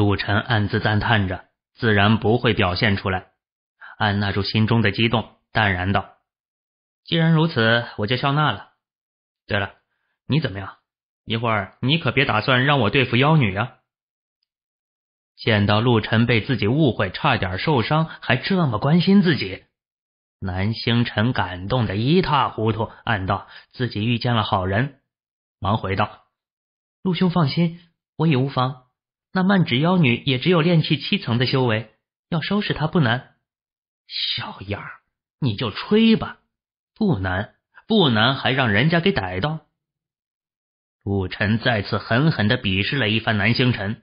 陆晨暗自赞叹着，自然不会表现出来，按捺住心中的激动，淡然道：“既然如此，我就笑纳了。对了，你怎么样？一会儿你可别打算让我对付妖女啊！”见到陆晨被自己误会，差点受伤，还这么关心自己，南星辰感动的一塌糊涂，暗道自己遇见了好人，忙回道：“陆兄放心，我也无妨。”那漫纸妖女也只有炼气七层的修为，要收拾她不难。小样儿，你就吹吧，不难不难，还让人家给逮到。陆晨再次狠狠的鄙视了一番南星辰。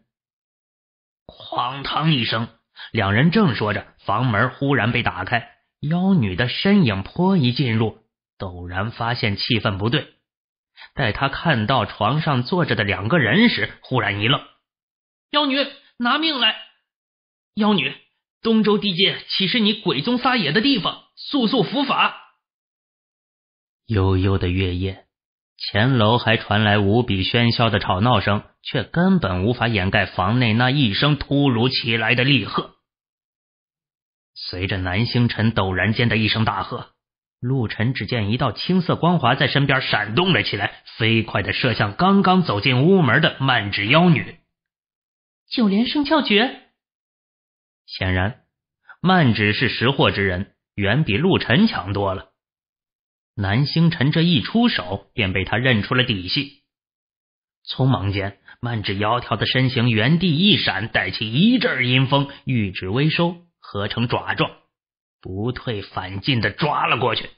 哐当一声，两人正说着，房门忽然被打开，妖女的身影颇一进入，陡然发现气氛不对。待他看到床上坐着的两个人时，忽然一愣。妖女，拿命来！妖女，东周地界岂是你鬼宗撒野的地方？速速伏法！悠悠的月夜，前楼还传来无比喧嚣的吵闹声，却根本无法掩盖房内那一声突如其来的厉喝。随着南星辰陡然间的一声大喝，陆晨只见一道青色光华在身边闪动了起来，飞快的射向刚刚走进屋门的曼纸妖女。九连圣窍诀，显然曼芷是识货之人，远比陆晨强多了。南星辰这一出手，便被他认出了底细。匆忙间，曼芷窈窕的身形原地一闪，带起一阵阴风，玉指微收，合成爪状，不退反进的抓了过去。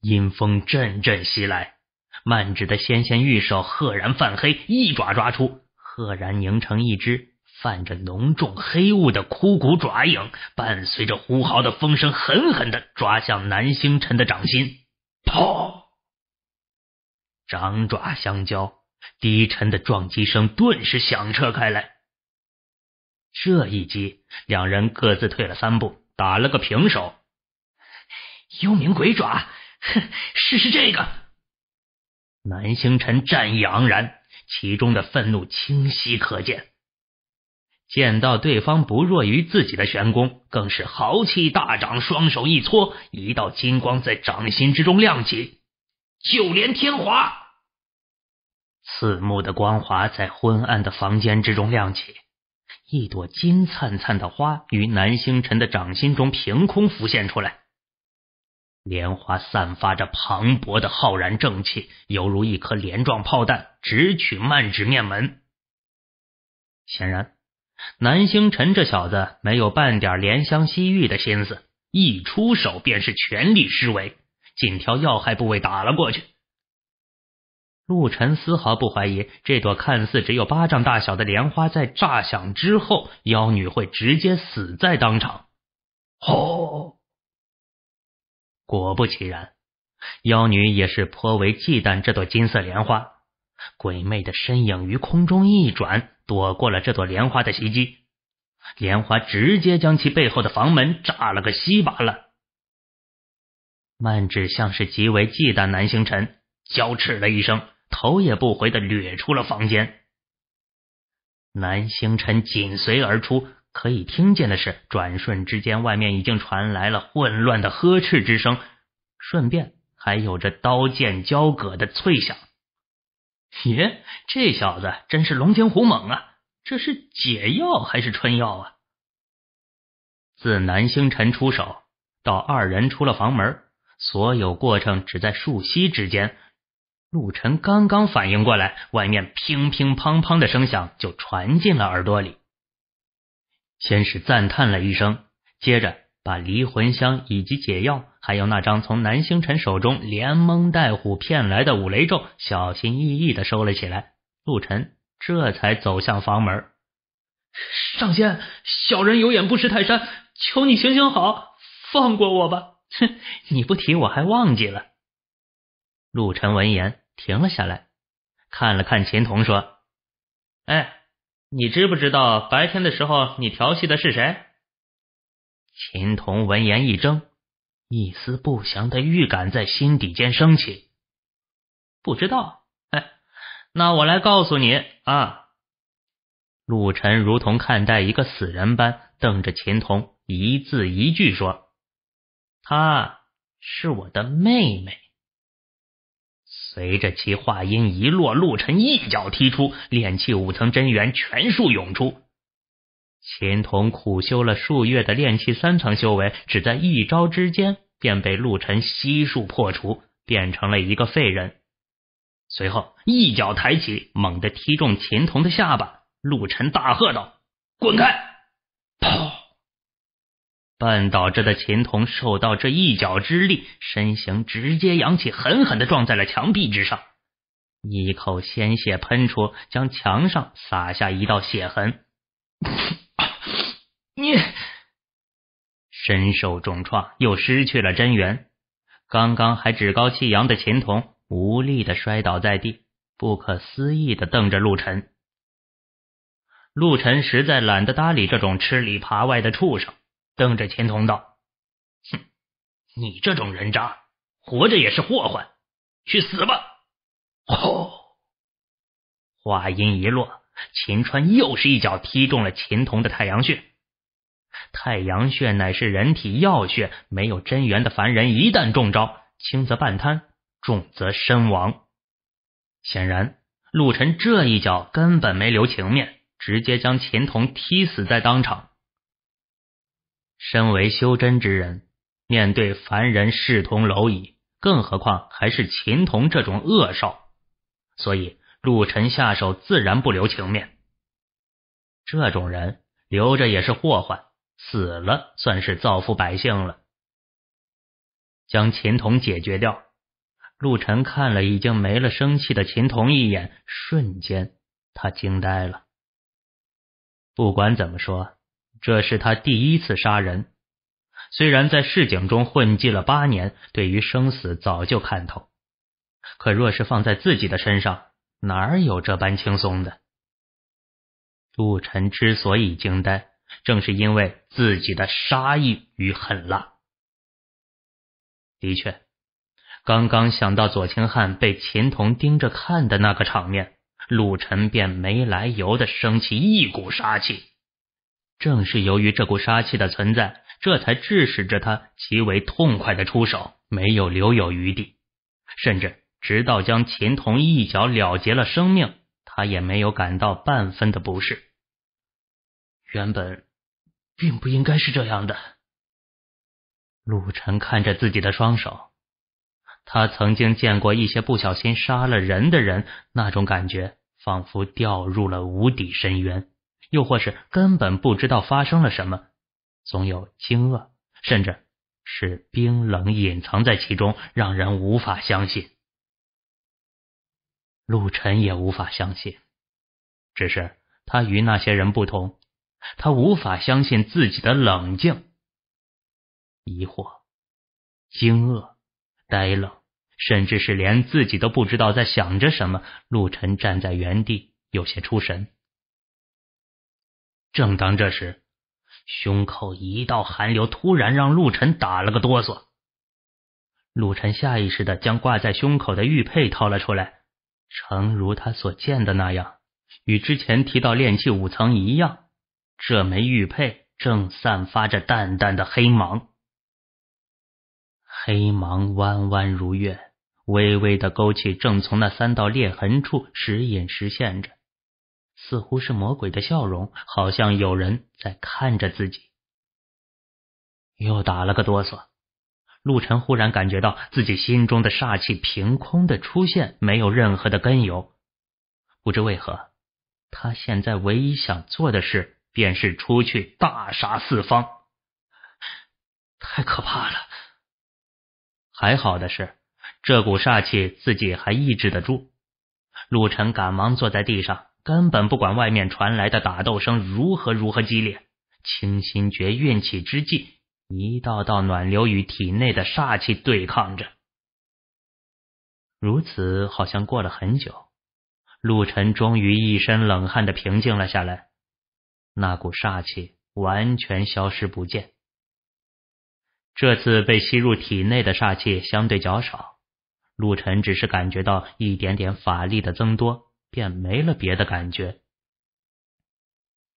阴风阵阵袭来，曼芷的纤纤玉手赫然泛黑，一爪抓出。赫然凝成一只泛着浓重黑雾的枯骨爪影，伴随着呼号的风声，狠狠的抓向南星辰的掌心。砰！掌爪相交，低沉的撞击声顿时响彻开来。这一击，两人各自退了三步，打了个平手。幽冥鬼爪，哼，试试这个！南星辰战意盎然。其中的愤怒清晰可见，见到对方不弱于自己的玄功，更是豪气大涨，双手一搓，一道金光在掌心之中亮起，九连天华，刺目的光华在昏暗的房间之中亮起，一朵金灿灿的花于南星辰的掌心中凭空浮现出来。莲花散发着磅礴的浩然正气，犹如一颗莲状炮弹直取曼芷面门。显然，南星辰这小子没有半点怜香惜玉的心思，一出手便是全力施为，紧挑要害部位打了过去。陆晨丝毫不怀疑，这朵看似只有巴掌大小的莲花在炸响之后，妖女会直接死在当场。吼！果不其然，妖女也是颇为忌惮这朵金色莲花，鬼魅的身影于空中一转，躲过了这朵莲花的袭击。莲花直接将其背后的房门炸了个稀巴烂。曼指像是极为忌惮南星辰，娇斥了一声，头也不回的掠出了房间。南星辰紧随而出。可以听见的是，转瞬之间，外面已经传来了混乱的呵斥之声，顺便还有着刀剑交割的脆响。耶，这小子真是龙精虎猛啊！这是解药还是春药啊？自南星辰出手到二人出了房门，所有过程只在数息之间。陆晨刚刚反应过来，外面乒乒乓乓的声响就传进了耳朵里。先是赞叹了一声，接着把离魂香以及解药，还有那张从南星辰手中连蒙带唬骗来的五雷咒，小心翼翼的收了起来。陆晨这才走向房门。上仙，小人有眼不识泰山，求你行行好，放过我吧！哼，你不提我还忘记了。陆晨闻言停了下来，看了看秦童，说：“哎。”你知不知道白天的时候你调戏的是谁？秦童闻言一怔，一丝不祥的预感在心底间升起。不知道，哎，那我来告诉你啊。陆晨如同看待一个死人般瞪着秦童，一字一句说：“她是我的妹妹。”随着其话音一落，陆晨一脚踢出，炼气五层真元全数涌出。秦童苦修了数月的炼气三层修为，只在一招之间便被陆晨悉数破除，变成了一个废人。随后一脚抬起，猛地踢中秦童的下巴，陆晨大喝道：“滚开！”半倒着的秦童受到这一脚之力，身形直接扬起，狠狠的撞在了墙壁之上，一口鲜血喷出，将墙上洒下一道血痕。你身受重创，又失去了真元，刚刚还趾高气扬的秦童无力的摔倒在地，不可思议的瞪着陆晨。陆晨实在懒得搭理这种吃里扒外的畜生。瞪着秦童道：“哼，你这种人渣，活着也是祸患，去死吧！”吼！话音一落，秦川又是一脚踢中了秦童的太阳穴。太阳穴乃是人体要穴，没有真元的凡人一旦中招，轻则半瘫，重则身亡。显然，陆晨这一脚根本没留情面，直接将秦童踢死在当场。身为修真之人，面对凡人视同蝼蚁，更何况还是秦童这种恶少，所以陆晨下手自然不留情面。这种人留着也是祸患，死了算是造福百姓了。将秦童解决掉，陆晨看了已经没了生气的秦童一眼，瞬间他惊呆了。不管怎么说。这是他第一次杀人，虽然在市井中混迹了八年，对于生死早就看透，可若是放在自己的身上，哪有这般轻松的？陆晨之所以惊呆，正是因为自己的杀意与狠辣。的确，刚刚想到左清汉被秦童盯着看的那个场面，陆晨便没来由的升起一股杀气。正是由于这股杀气的存在，这才致使着他极为痛快的出手，没有留有余地，甚至直到将秦童一脚了结了生命，他也没有感到半分的不适。原本并不应该是这样的。陆晨看着自己的双手，他曾经见过一些不小心杀了人的人，那种感觉仿佛掉入了无底深渊。又或是根本不知道发生了什么，总有惊愕，甚至是冰冷隐藏在其中，让人无法相信。陆晨也无法相信，只是他与那些人不同，他无法相信自己的冷静。疑惑、惊愕、呆愣，甚至是连自己都不知道在想着什么。陆晨站在原地，有些出神。正当这时，胸口一道寒流突然让陆晨打了个哆嗦。陆晨下意识的将挂在胸口的玉佩掏了出来，诚如他所见的那样，与之前提到炼器五层一样，这枚玉佩正散发着淡淡的黑芒，黑芒弯弯如月，微微的勾起，正从那三道裂痕处时隐时现着。似乎是魔鬼的笑容，好像有人在看着自己，又打了个哆嗦。陆晨忽然感觉到自己心中的煞气凭空的出现，没有任何的根由。不知为何，他现在唯一想做的事便是出去大杀四方。太可怕了！还好的是，这股煞气自己还抑制得住。陆晨赶忙坐在地上。根本不管外面传来的打斗声如何如何激烈，清心诀运起之际，一道道暖流与体内的煞气对抗着。如此，好像过了很久，陆晨终于一身冷汗的平静了下来，那股煞气完全消失不见。这次被吸入体内的煞气相对较少，陆晨只是感觉到一点点法力的增多。便没了别的感觉。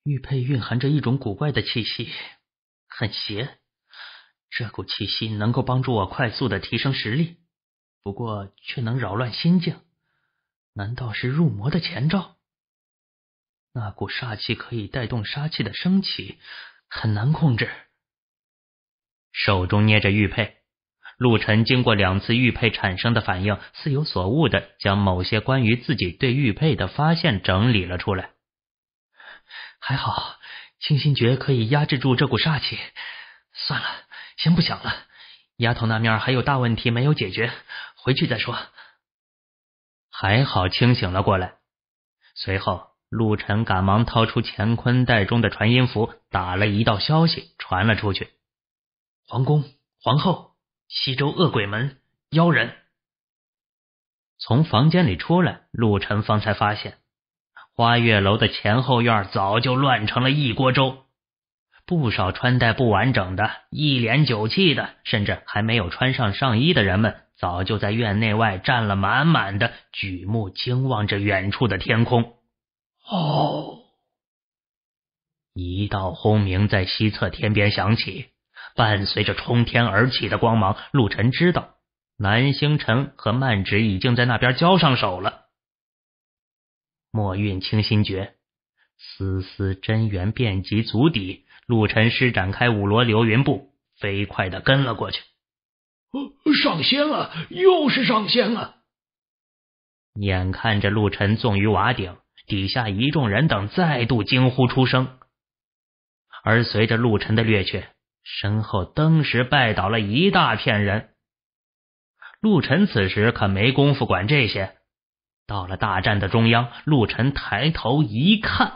玉佩蕴含着一种古怪的气息，很邪。这股气息能够帮助我快速的提升实力，不过却能扰乱心境。难道是入魔的前兆？那股煞气可以带动杀气的升起，很难控制。手中捏着玉佩。陆晨经过两次玉佩产生的反应，似有所悟的将某些关于自己对玉佩的发现整理了出来。还好，清心诀可以压制住这股煞气。算了，先不想了。丫头那面还有大问题没有解决，回去再说。还好清醒了过来。随后，陆晨赶忙掏出乾坤袋中的传音符，打了一道消息传了出去。皇宫，皇后。西周恶鬼门妖人从房间里出来，陆晨方才发现，花月楼的前后院早就乱成了一锅粥。不少穿戴不完整的、一脸酒气的，甚至还没有穿上上衣的人们，早就在院内外站了满满的，举目惊望着远处的天空。哦，一道轰鸣在西侧天边响起。伴随着冲天而起的光芒，陆晨知道南星辰和曼芷已经在那边交上手了。墨韵清心诀，丝丝真元遍及足底。陆晨施展开五罗流云步，飞快的跟了过去。上仙了，又是上仙了！眼看着陆晨纵于瓦顶，底下一众人等再度惊呼出声。而随着陆晨的掠去。身后登时拜倒了一大片人。陆晨此时可没工夫管这些。到了大战的中央，陆晨抬头一看，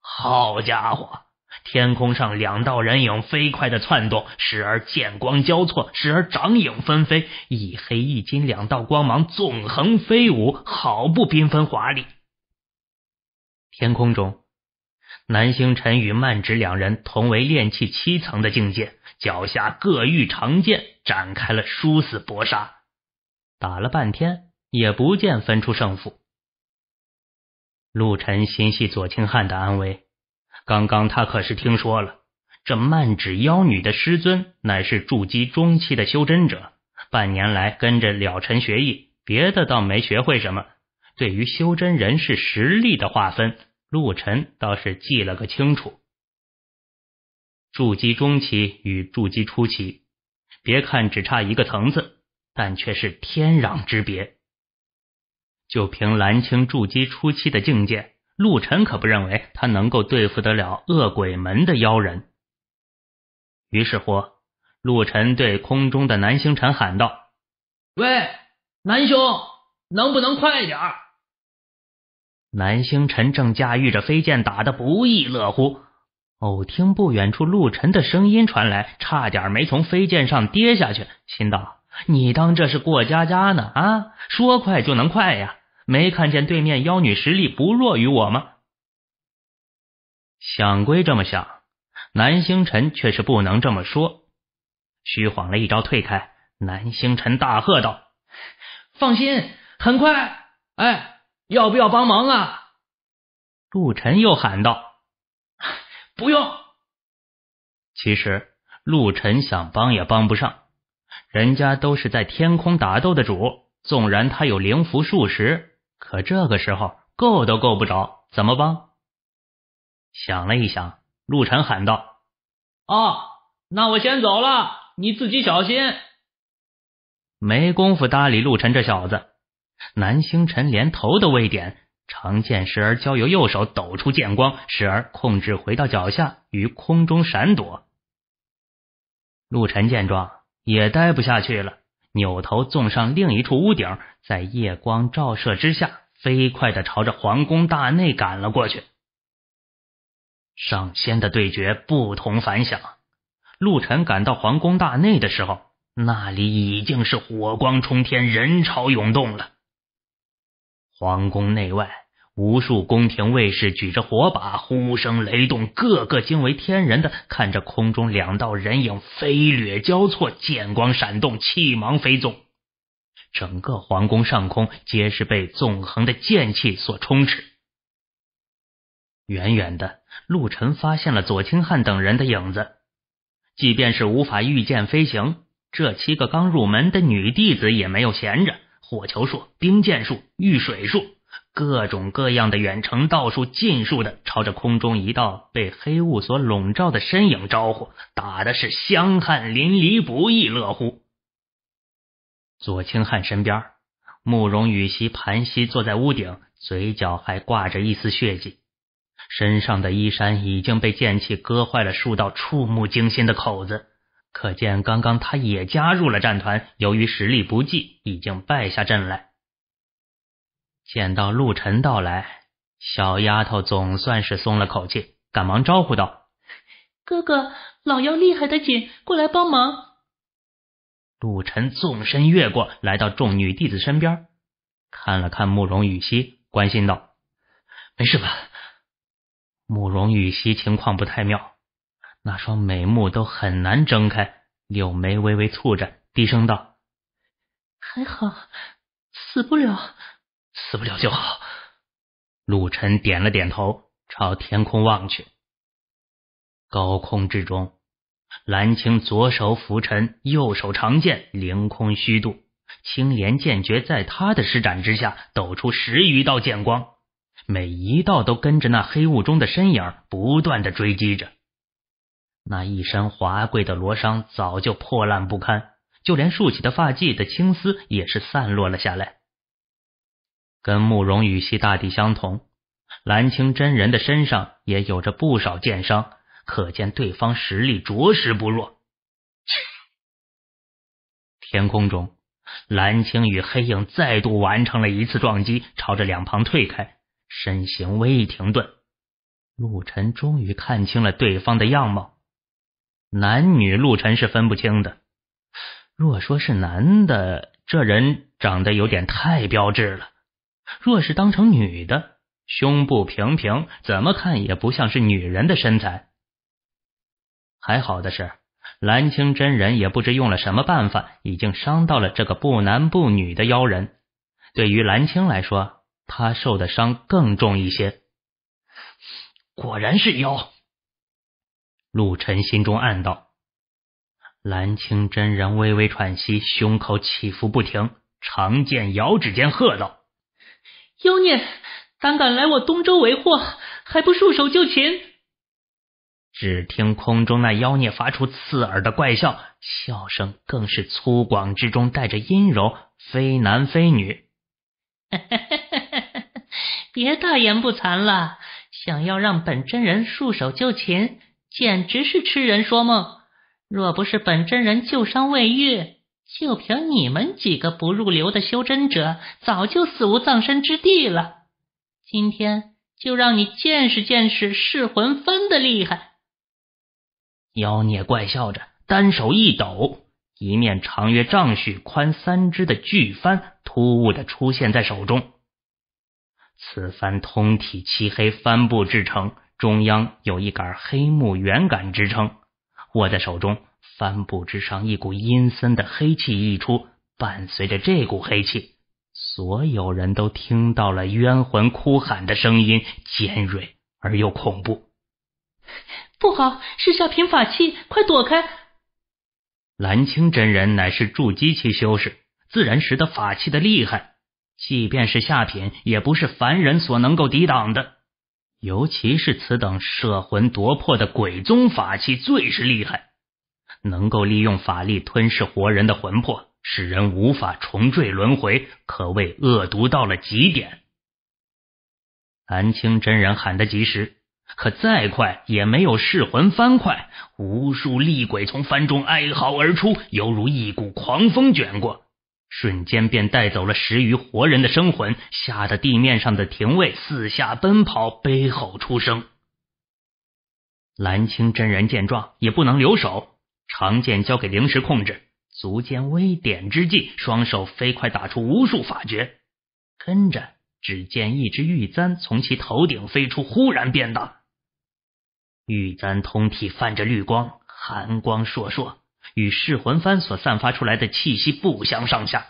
好家伙，天空上两道人影飞快的窜动，时而剑光交错，时而掌影纷飞，一黑一金两道光芒纵横飞舞，好不缤纷华丽。天空中。南星辰与曼芷两人同为炼气七层的境界，脚下各御长剑，展开了殊死搏杀。打了半天，也不见分出胜负。陆晨心系左清汉的安危，刚刚他可是听说了，这曼芷妖女的师尊乃是筑基中期的修真者，半年来跟着了尘学艺，别的倒没学会什么。对于修真人士实力的划分。陆晨倒是记了个清楚，筑基中期与筑基初期，别看只差一个层次，但却是天壤之别。就凭蓝青筑基初期的境界，陆晨可不认为他能够对付得了恶鬼门的妖人。于是乎，陆晨对空中的南星辰喊道：“喂，南兄，能不能快点儿？”南星辰正驾驭着飞剑打的不亦乐乎，偶听不远处陆晨的声音传来，差点没从飞剑上跌下去，心道：“你当这是过家家呢？啊，说快就能快呀？没看见对面妖女实力不弱于我吗？”想归这么想，南星辰却是不能这么说，虚晃了一招退开。南星辰大喝道：“放心，很快！”哎。要不要帮忙啊？陆晨又喊道：“不用。”其实陆晨想帮也帮不上，人家都是在天空打斗的主，纵然他有灵符术十，可这个时候够都够不着，怎么帮？想了一想，陆晨喊道：“哦，那我先走了，你自己小心。”没工夫搭理陆晨这小子。南星辰连头都未点，长剑时而交由右手抖出剑光，时而控制回到脚下于空中闪躲。陆晨见状也待不下去了，扭头纵上另一处屋顶，在夜光照射之下，飞快的朝着皇宫大内赶了过去。上仙的对决不同凡响，陆晨赶到皇宫大内的时候，那里已经是火光冲天，人潮涌动了。皇宫内外，无数宫廷卫士举着火把，呼声雷动，个个惊为天人的看着空中两道人影飞掠交错，剑光闪动，气芒飞纵，整个皇宫上空皆是被纵横的剑气所充斥。远远的，陆晨发现了左清汉等人的影子。即便是无法御剑飞行，这七个刚入门的女弟子也没有闲着。火球术、冰箭术、御水术，各种各样的远程道术尽数的朝着空中一道被黑雾所笼罩的身影招呼，打的是香汗淋漓，不亦乐乎。左清汉身边，慕容羽西盘膝坐在屋顶，嘴角还挂着一丝血迹，身上的衣衫已经被剑气割坏了数道触目惊心的口子。可见，刚刚他也加入了战团，由于实力不济，已经败下阵来。见到陆晨到来，小丫头总算是松了口气，赶忙招呼道：“哥哥，老妖厉害的紧，过来帮忙。”陆晨纵身越过来到众女弟子身边，看了看慕容羽西，关心道：“没事吧？”慕容羽西情况不太妙。那双美目都很难睁开，柳眉微微蹙着，低声道：“还好，死不了，死不了就好。”陆晨点了点头，朝天空望去。高空之中，蓝青左手拂尘，右手长剑凌空虚度，青莲剑诀在他的施展之下，抖出十余道剑光，每一道都跟着那黑雾中的身影不断的追击着。那一身华贵的罗裳早就破烂不堪，就连竖起的发髻的青丝也是散落了下来。跟慕容羽西大帝相同，蓝青真人的身上也有着不少剑伤，可见对方实力着实不弱。天空中，蓝青与黑影再度完成了一次撞击，朝着两旁退开，身形微一停顿，陆晨终于看清了对方的样貌。男女陆晨是分不清的。若说是男的，这人长得有点太标致了；若是当成女的，胸部平平，怎么看也不像是女人的身材。还好的是，蓝青真人也不知用了什么办法，已经伤到了这个不男不女的妖人。对于蓝青来说，他受的伤更重一些。果然是妖。陆晨心中暗道：“蓝青真人微微喘息，胸口起伏不停，长剑摇指间喝道：‘妖孽，胆敢来我东周为祸，还不束手就擒！’”只听空中那妖孽发出刺耳的怪笑，笑声更是粗犷之中带着阴柔，非男非女。别大言不惭了，想要让本真人束手就擒？简直是痴人说梦！若不是本真人旧伤未愈，就凭你们几个不入流的修真者，早就死无葬身之地了。今天就让你见识见识噬魂幡的厉害！妖孽怪笑着，单手一抖，一面长约丈许、宽三指的巨幡突兀的出现在手中。此幡通体漆黑，帆布制成。中央有一杆黑木圆杆支撑，握在手中，帆布之上一股阴森的黑气溢出，伴随着这股黑气，所有人都听到了冤魂哭喊的声音，尖锐而又恐怖。不好，是下品法器，快躲开！蓝青真人乃是筑基期修士，自然识得法器的厉害，即便是下品，也不是凡人所能够抵挡的。尤其是此等摄魂夺魄的鬼宗法器最是厉害，能够利用法力吞噬活人的魂魄，使人无法重坠轮回，可谓恶毒到了极点。南清真人喊得及时，可再快也没有噬魂幡快。无数厉鬼从幡中哀嚎而出，犹如一股狂风卷过。瞬间便带走了十余活人的生魂，吓得地面上的廷尉四下奔跑，悲吼出声。蓝青真人见状，也不能留手，长剑交给灵石控制，足尖微点之际，双手飞快打出无数法诀，跟着只见一只玉簪从其头顶飞出，忽然变大，玉簪通体泛着绿光，寒光烁烁。与噬魂幡所散发出来的气息不相上下，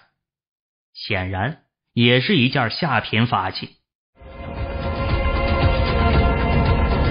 显然也是一件下品法器。